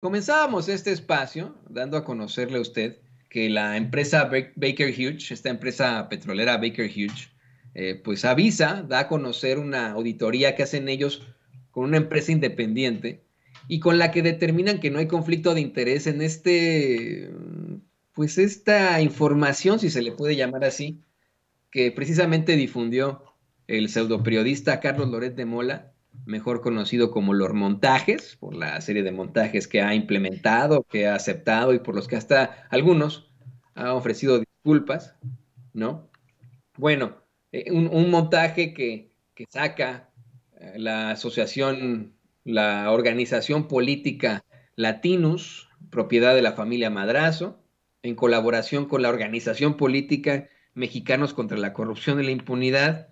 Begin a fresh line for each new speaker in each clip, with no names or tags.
Comenzábamos este espacio dando a conocerle a usted que la empresa Baker Hughes, esta empresa petrolera Baker Hughes, eh, pues avisa, da a conocer una auditoría que hacen ellos con una empresa independiente y con la que determinan que no hay conflicto de interés en este, pues esta información, si se le puede llamar así, que precisamente difundió el pseudoperiodista Carlos Loret de Mola mejor conocido como los montajes, por la serie de montajes que ha implementado, que ha aceptado y por los que hasta algunos han ofrecido disculpas, ¿no? Bueno, eh, un, montaje que, saca eh, la asociación, la organización política Latinus, propiedad de la familia Madrazo, en colaboración con la organización política Mexicanos contra la Corrupción y la Impunidad,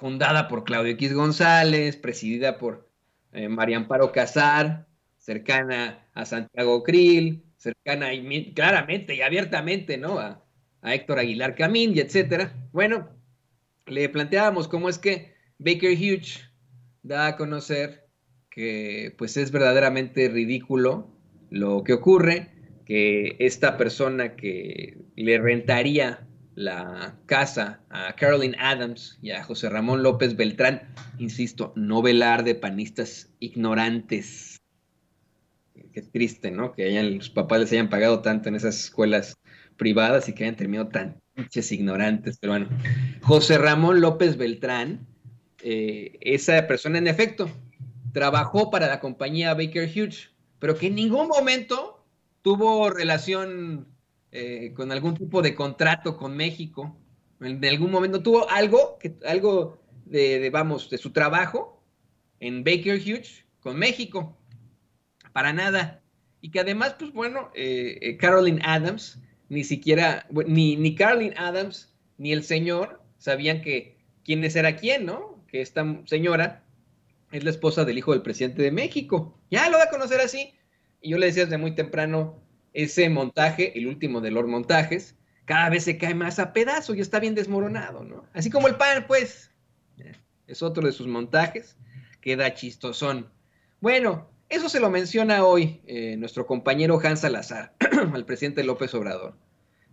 fundada por Claudio X González, presidida por eh, María Amparo Casar, cercana a Santiago Krill, cercana y claramente y abiertamente, ¿no? A, Héctor Aguilar Camín y etcétera. Bueno, le planteábamos cómo es que Baker Hughes da a conocer que pues es verdaderamente ridículo lo que ocurre, que esta persona que le rentaría la casa a Carolyn Adams y a José Ramón López Beltrán, insisto, no velar de panistas ignorantes. Qué triste, ¿no? Que hayan, los papás les hayan pagado tanto en esas escuelas privadas y que hayan terminado tan pinches ignorantes. Pero bueno, José Ramón López Beltrán, eh, esa persona en efecto, trabajó para la compañía Baker Hughes, pero que en ningún momento tuvo relación eh, con algún tipo de contrato con México. En, algún momento tuvo algo, algo de, vamos, de su trabajo en Baker Hughes con México. Para nada. Y que además, pues bueno, eh, eh, Carolyn Adams, ni siquiera, ni, ni Carolyn Adams, ni el señor sabían que quiénes era quién, ¿no? Que esta señora es la esposa del hijo del presidente de México. Ya lo va a conocer así. Y yo le decía desde muy temprano, ese montaje, el último de los Montajes, cada vez se cae más a pedazo y está bien desmoronado, ¿no? Así como el pan, pues. Es otro de sus montajes, queda chistosón. Bueno, eso se lo menciona hoy eh, nuestro compañero Hans Salazar al presidente López Obrador,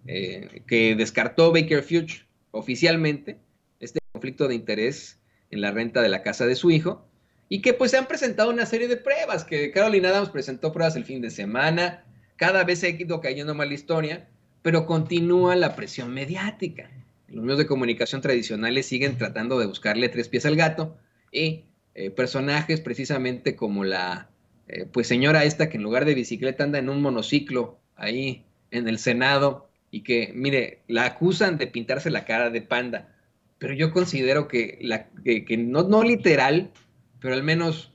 eh, que descartó Baker Future oficialmente, este conflicto de interés en la renta de la casa de su hijo, y que pues se han presentado una serie de pruebas, que Carolina Adams presentó pruebas el fin de semana, cada vez ha ido cayendo más la historia, pero continúa la presión mediática. Los medios de comunicación tradicionales siguen tratando de buscarle tres pies al gato y eh, personajes precisamente como la eh, pues señora esta que en lugar de bicicleta anda en un monociclo ahí en el Senado y que, mire, la acusan de pintarse la cara de panda, pero yo considero que, la, no, no literal, pero al menos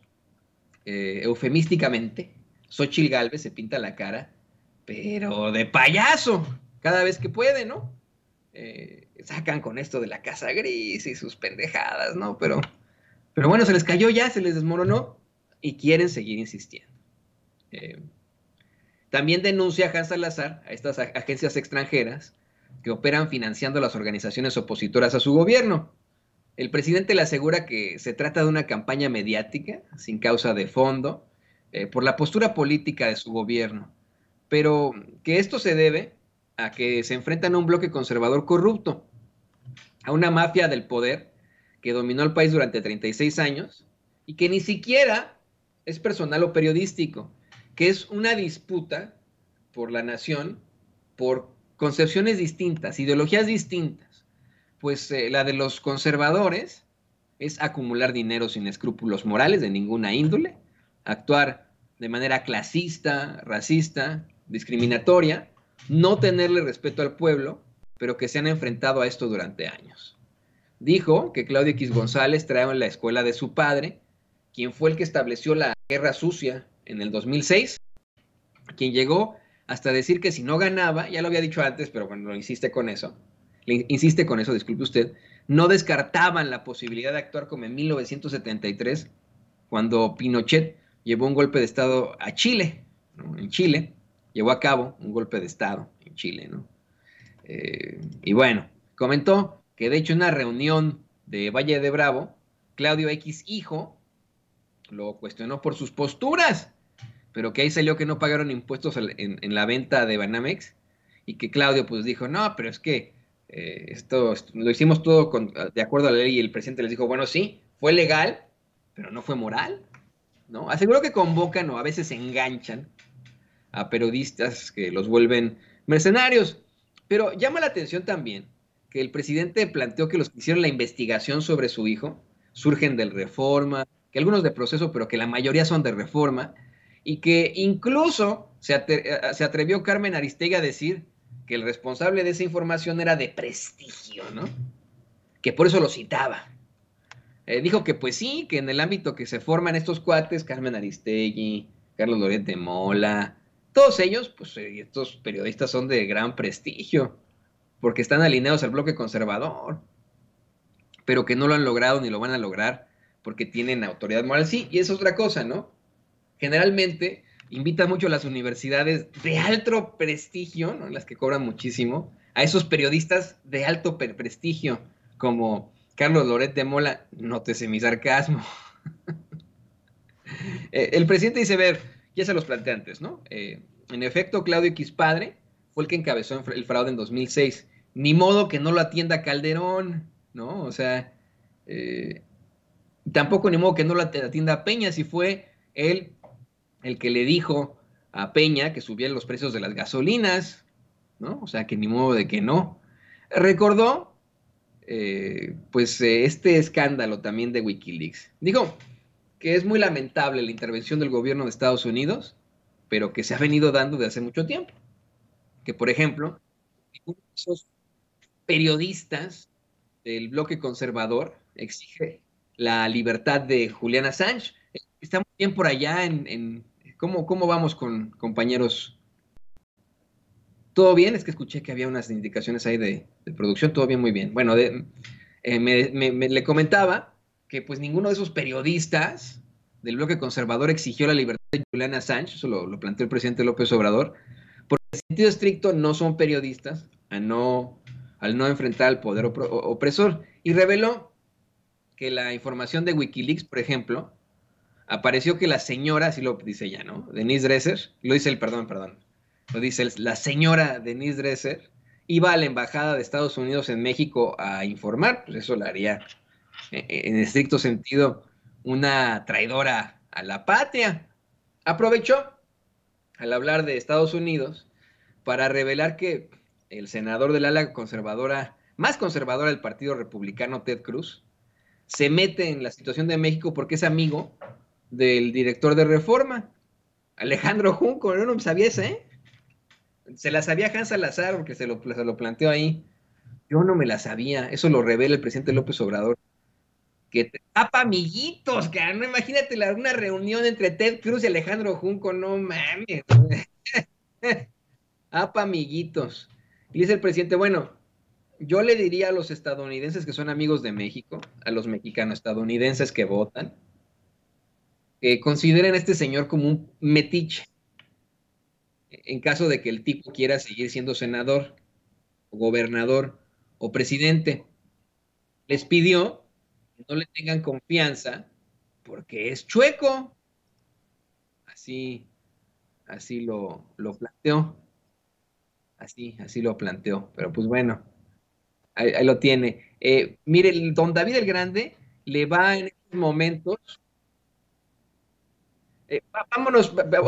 eh, eufemísticamente, Xochil Galvez se pinta la cara pero de payaso, cada vez que puede, ¿no? Eh, sacan con esto de la casa gris y sus pendejadas, ¿no? Pero, pero bueno, se les cayó ya, se les desmoronó y quieren seguir insistiendo. Eh, también denuncia Hans Salazar a estas agencias extranjeras que operan financiando a las organizaciones opositoras a su gobierno. El presidente le asegura que se trata de una campaña mediática sin causa de fondo eh, por la postura política de su gobierno pero que esto se debe a que se enfrentan a un bloque conservador corrupto, a una mafia del poder que dominó el país durante 36 años y que ni siquiera es personal o periodístico, que es una disputa por la nación, por concepciones distintas, ideologías distintas. Pues eh, la de los conservadores es acumular dinero sin escrúpulos morales de ninguna índole, actuar de manera clasista, racista, discriminatoria, no tenerle respeto al pueblo, pero que se han enfrentado a esto durante años. Dijo que Claudio X González en la escuela de su padre, quien fue el que estableció la guerra sucia en el 2006, quien llegó hasta decir que si no ganaba, ya lo había dicho antes, pero bueno, insiste con eso, insiste con eso, disculpe usted, no descartaban la posibilidad de actuar como en 1973, cuando Pinochet llevó un golpe de Estado a Chile, en Chile, llevó a cabo un golpe de Estado en Chile, ¿no? Eh, y bueno, comentó que de hecho en una reunión de Valle de Bravo, Claudio X hijo lo cuestionó por sus posturas, pero que ahí salió que no pagaron impuestos en, la venta de Banamex y que Claudio pues dijo, no, pero es que eh, esto, lo hicimos todo de acuerdo a la ley y el presidente les dijo, bueno, sí, fue legal, pero no fue moral, ¿no? Aseguro que convocan o a veces enganchan a periodistas que los vuelven mercenarios. Pero llama la atención también que el presidente planteó que los que hicieron la investigación sobre su hijo surgen del Reforma, que algunos de proceso, pero que la mayoría son de Reforma, y que incluso se, eh, atrevió Carmen Aristegui a decir que el responsable de esa información era de prestigio, ¿no? Que por eso lo citaba. Eh, dijo que pues sí, que en el ámbito que se forman estos cuates, Carmen Aristegui, Carlos Loret de Mola, todos ellos, pues eh, estos periodistas son de gran prestigio, porque están alineados al bloque conservador, pero que no lo han logrado ni lo van a lograr porque tienen autoridad moral. Sí, y es otra cosa, ¿no? Generalmente invita mucho a las universidades de alto prestigio, ¿no? las que cobran muchísimo, a esos periodistas de alto prestigio, como Carlos Loret de Mola, nótese mi sarcasmo. Eh, el presidente dice, ver, ya se los planteé antes, ¿no? Eh, en efecto, Claudio X Padre fue el que encabezó el fraude en 2006. Ni modo que no lo atienda Calderón, ¿no? O sea, eh, tampoco ni modo que no lo atienda Peña, si fue él el que le dijo a Peña que subían los precios de las gasolinas, ¿no? O sea, que ni modo de que no. Recordó, eh, pues, este escándalo también de Wikileaks. Dijo, que es muy lamentable la intervención del gobierno de Estados Unidos, pero que se ha venido dando de hace mucho tiempo. Que, por ejemplo, esos periodistas del bloque conservador exige la libertad de Juliana Assange. Estamos bien por allá en... ¿cómo, vamos con compañeros todo bien, es que escuché que había unas indicaciones ahí de, producción, todo bien, muy bien. Bueno, eh, me, le comentaba que pues ninguno de esos periodistas del bloque conservador exigió la libertad de Juliana Sánchez eso lo, planteó el presidente López Obrador, porque en sentido estricto no son periodistas no, al no enfrentar al poder opresor. Y reveló que la información de Wikileaks, por ejemplo, apareció que la señora, así lo dice ella, ¿no? Denise Dresser, lo dice el, perdón, perdón, lo dice la señora Denise Dresser, iba a la embajada de Estados Unidos en México a informar, pues eso la haría eh, en estricto sentido, una traidora a la patria. Aprovechó al hablar de Estados Unidos para revelar que el senador del ala conservadora, más conservadora del Partido Republicano, Ted Cruz, se mete en la situación de México porque es amigo del director de reforma, Alejandro Junco, no, me sabía ¿eh? Se la sabía Hans Salazar porque se lo, se lo planteó ahí. Yo no me la sabía, eso lo revela el presidente López Obrador que amiguitos, ah, Imagínate la, una reunión entre Ted Cruz y Alejandro Junco, no mames. apa amiguitos. Y dice el presidente, bueno, yo le diría a los estadounidenses que son amigos de México, a los mexicanos estadounidenses que votan, que consideren a este señor como un metiche en caso de que el tipo quiera seguir siendo senador, gobernador o presidente. Les pidió no le tengan confianza porque es chueco. Así, así lo, lo planteó. Así, así lo planteó. Pero pues bueno, ahí, lo tiene. Eh, mire, don David el Grande le va en estos momentos. Eh, vámonos,